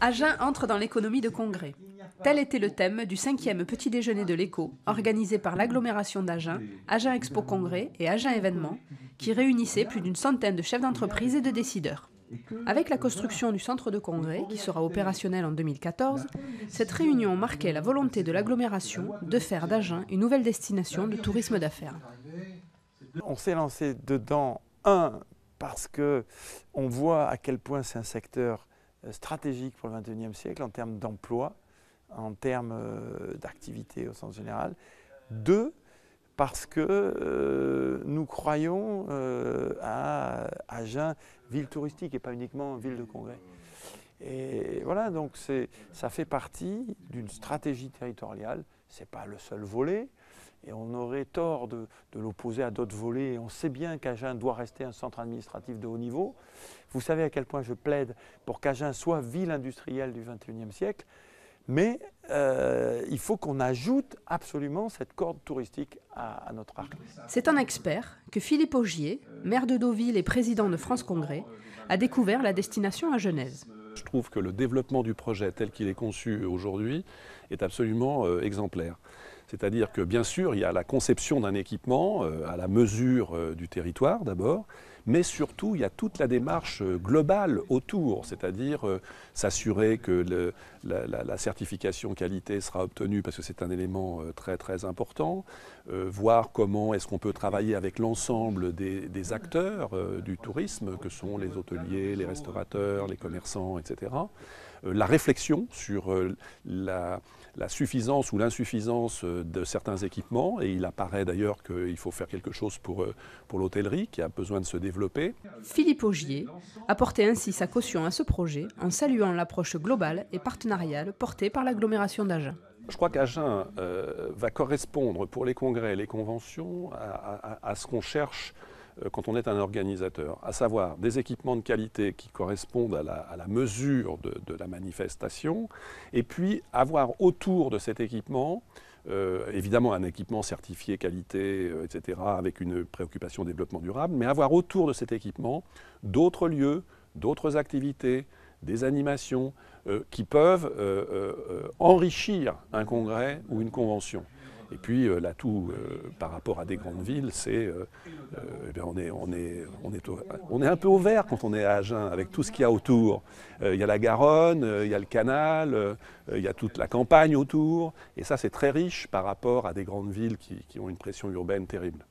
Agen entre dans l'économie de congrès. Tel était le thème du cinquième petit déjeuner de l'éco, organisé par l'agglomération d'Agen, Agen Expo Congrès et Agen Événements, qui réunissait plus d'une centaine de chefs d'entreprise et de décideurs. Avec la construction du centre de congrès, qui sera opérationnel en 2014, cette réunion marquait la volonté de l'agglomération de faire d'Agen une nouvelle destination de tourisme d'affaires. On s'est lancé dedans, un, parce qu'on voit à quel point c'est un secteur euh, stratégique pour le 21e siècle en termes d'emploi, en termes euh, d'activité au sens général. Deux, parce que euh, nous croyons à Agen, ville touristique et pas uniquement ville de congrès. Et voilà, donc ça fait partie d'une stratégie territoriale. Ce n'est pas le seul volet, et on aurait tort de, l'opposer à d'autres volets. On sait bien qu'Agen doit rester un centre administratif de haut niveau. Vous savez à quel point je plaide pour qu'Agen soit ville industrielle du XXIe siècle, mais euh, il faut qu'on ajoute absolument cette corde touristique à, à notre arc. C'est un expert que Philippe Augier, maire de Deauville et président de France Congrès, a découvert la destination à Genèse. Je trouve que le développement du projet tel qu'il est conçu aujourd'hui est absolument euh, exemplaire. C'est-à-dire que bien sûr, il y a la conception d'un équipement euh, à la mesure euh, du territoire d'abord, mais surtout, il y a toute la démarche euh, globale autour, c'est-à-dire s'assurer que la, certification qualité sera obtenue, parce que c'est un élément très très important, voir comment est-ce qu'on peut travailler avec l'ensemble des, acteurs du tourisme, que sont les hôteliers, les restaurateurs, les commerçants, etc. Euh, la réflexion sur euh, la, suffisance ou l'insuffisance euh, de certains équipements. Et il apparaît d'ailleurs qu'il faut faire quelque chose pour, pour l'hôtellerie qui a besoin de se développer. Philippe Augier a porté ainsi sa caution à ce projet en saluant l'approche globale et partenariale portée par l'agglomération d'Agen. Je crois qu'Agen va correspondre pour les congrès et les conventions à, à ce qu'on cherche euh, quand on est un organisateur, à savoir des équipements de qualité qui correspondent à la, mesure de, la manifestation, et puis avoir autour de cet équipement euh, évidemment un équipement certifié qualité, euh, etc., avec une préoccupation développement durable, mais avoir autour de cet équipement d'autres lieux, d'autres activités, des animations qui peuvent enrichir un congrès ou une convention. Et puis euh, l'atout euh, par rapport à des grandes villes, c'est on, est, un peu au vert quand on est à Agen, avec tout ce qu'il y a autour. Euh, il y a la Garonne, il y a le canal, il y a toute la campagne autour. Et ça, c'est très riche par rapport à des grandes villes qui ont une pression urbaine terrible.